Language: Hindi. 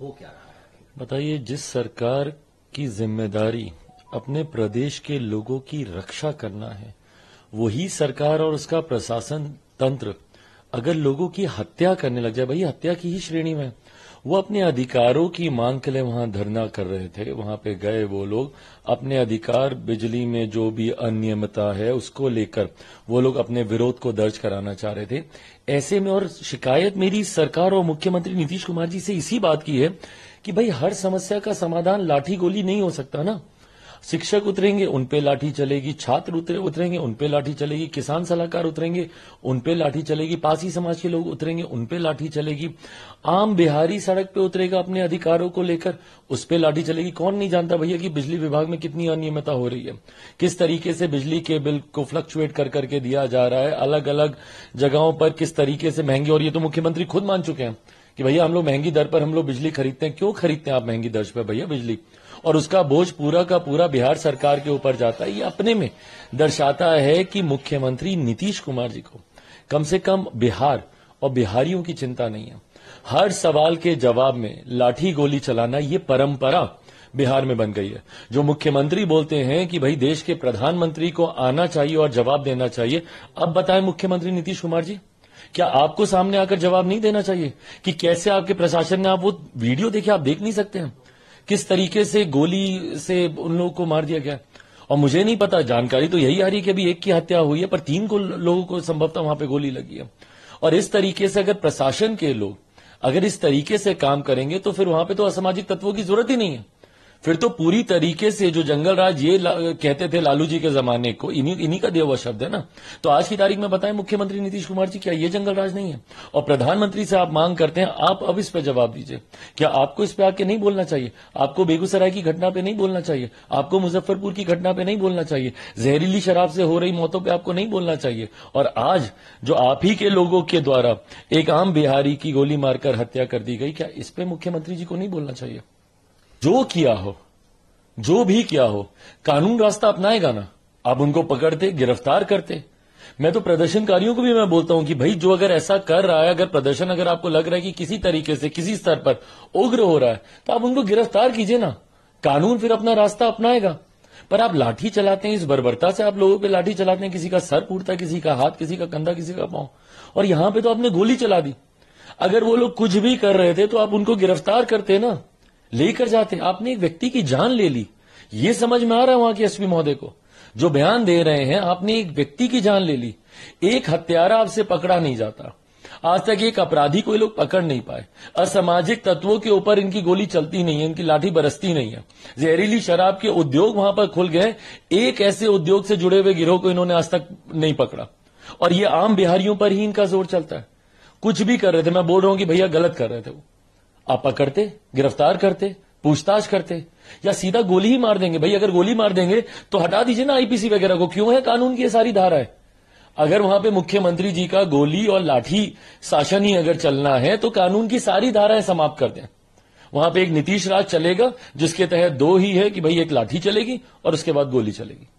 हो क्या रहा है बताइए जिस सरकार की जिम्मेदारी अपने प्रदेश के लोगों की रक्षा करना है वही सरकार और उसका प्रशासन तंत्र अगर लोगों की हत्या करने लग जाए भाई हत्या की ही श्रेणी में वो अपने अधिकारों की मांग के लिए वहां धरना कर रहे थे वहां पे गए वो लोग अपने अधिकार बिजली में जो भी अनियमितता है उसको लेकर वो लोग अपने विरोध को दर्ज कराना चाह रहे थे ऐसे में और शिकायत मेरी सरकार और मुख्यमंत्री नीतीश कुमार जी से इसी बात की है कि भाई हर समस्या का समाधान लाठी गोली नहीं हो सकता ना शिक्षक उतरेंगे उन पे लाठी चलेगी छात्र उतरे उतरेंगे उन पे लाठी चलेगी किसान सलाहकार उतरेंगे उन पे लाठी चलेगी पासी समाज के लोग उतरेंगे उन पे लाठी चलेगी आम बिहारी सड़क पे उतरेगा अपने अधिकारों को लेकर उस पे लाठी चलेगी कौन नहीं जानता भैया कि बिजली विभाग में कितनी अनियमितता हो रही है किस तरीके से बिजली के बिल को फ्लक्चुएट कर करके दिया जा रहा है अलग अलग जगहों पर किस तरीके से महंगे और ये तो मुख्यमंत्री खुद मान चुके हैं कि भैया हम लोग महंगी दर पर हम लोग बिजली खरीदते हैं क्यों खरीदते हैं आप महंगी दर पर भैया बिजली और उसका बोझ पूरा का पूरा बिहार सरकार के ऊपर जाता है ये अपने में दर्शाता है कि मुख्यमंत्री नीतीश कुमार जी को कम से कम बिहार और बिहारियों की चिंता नहीं है हर सवाल के जवाब में लाठी गोली चलाना ये परंपरा बिहार में बन गई है जो मुख्यमंत्री बोलते हैं कि भाई देश के प्रधानमंत्री को आना चाहिए और जवाब देना चाहिए अब बताएं मुख्यमंत्री नीतीश कुमार जी क्या आपको सामने आकर जवाब नहीं देना चाहिए कि कैसे आपके प्रशासन ने आप वो वीडियो देखे आप देख नहीं सकते हैं किस तरीके से गोली से उन लोगों को मार दिया गया और मुझे नहीं पता जानकारी तो यही आ रही है कि अभी एक की हत्या हुई है पर तीन को लोगों को संभवतः वहां पे गोली लगी है और इस तरीके से अगर प्रशासन के लोग अगर इस तरीके से काम करेंगे तो फिर वहां पे तो असामाजिक तत्वों की जरूरत ही नहीं है फिर तो पूरी तरीके से जो जंगल राज ये कहते थे लालू जी के जमाने को इन्हीं इन्हीं का दिया हुआ शब्द है ना तो आज की तारीख में बताएं मुख्यमंत्री नीतीश कुमार जी क्या ये जंगल राज नहीं है और प्रधानमंत्री से आप मांग करते हैं आप अब इस पर जवाब दीजिए क्या आपको इस पर आके नहीं बोलना चाहिए आपको बेगूसराय की घटना पे नहीं बोलना चाहिए आपको मुजफ्फरपुर की घटना पे नहीं बोलना चाहिए जहरीली शराब से हो रही मौतों पर आपको नहीं बोलना चाहिए और आज जो आप ही के लोगों के द्वारा एक आम बिहारी की गोली मारकर हत्या कर दी गई क्या इस पर मुख्यमंत्री जी को नहीं बोलना चाहिए जो किया हो जो भी किया हो कानून रास्ता अपनाएगा ना आप उनको पकड़ते गिरफ्तार करते मैं तो प्रदर्शनकारियों को भी मैं बोलता हूं कि भाई जो अगर ऐसा कर रहा है अगर प्रदर्शन अगर आपको लग रहा है कि किसी तरीके से किसी स्तर पर उग्र हो रहा है तो आप उनको गिरफ्तार कीजिए ना कानून फिर अपना रास्ता अपनाएगा पर आप लाठी चलाते हैं इस बर्बरता से आप लोगों पे लाठी चलाते हैं किसी का सर फूटता किसी का हाथ किसी का कंधा किसी का पांव और यहां पे तो आपने गोली चला दी अगर वो लोग कुछ भी कर रहे थे तो आप उनको गिरफ्तार करते ना लेकर जाते आपने एक व्यक्ति की जान ले ली ये समझ में आ रहा है वहां के एसपी महोदय को जो बयान दे रहे हैं आपने एक व्यक्ति की जान ले ली एक हत्यारा आपसे पकड़ा नहीं जाता आज तक एक अपराधी को लोग पकड़ नहीं पाए असामाजिक तत्वों के ऊपर इनकी गोली चलती नहीं है इनकी लाठी बरसती नहीं है जहरीली शराब के उद्योग वहां पर खुल गए एक ऐसे उद्योग से जुड़े हुए गिरोह को इन्होंने आज तक नहीं पकड़ा और ये आम बिहारियों पर ही इनका जोर चलता है कुछ भी कर रहे थे मैं बोल रहा हूं कि भैया गलत कर रहे थे वो आप पकड़ते गिरफ्तार करते पूछताछ करते या सीधा गोली ही मार देंगे भाई अगर गोली मार देंगे तो हटा दीजिए ना आईपीसी वगैरह को क्यों है कानून की ये सारी धारा है अगर वहां पे मुख्यमंत्री जी का गोली और लाठी शासन ही अगर चलना है तो कानून की सारी धाराएं समाप्त कर दें वहां पे एक नीतीश राज चलेगा जिसके तहत दो ही है कि भाई एक लाठी चलेगी और उसके बाद गोली चलेगी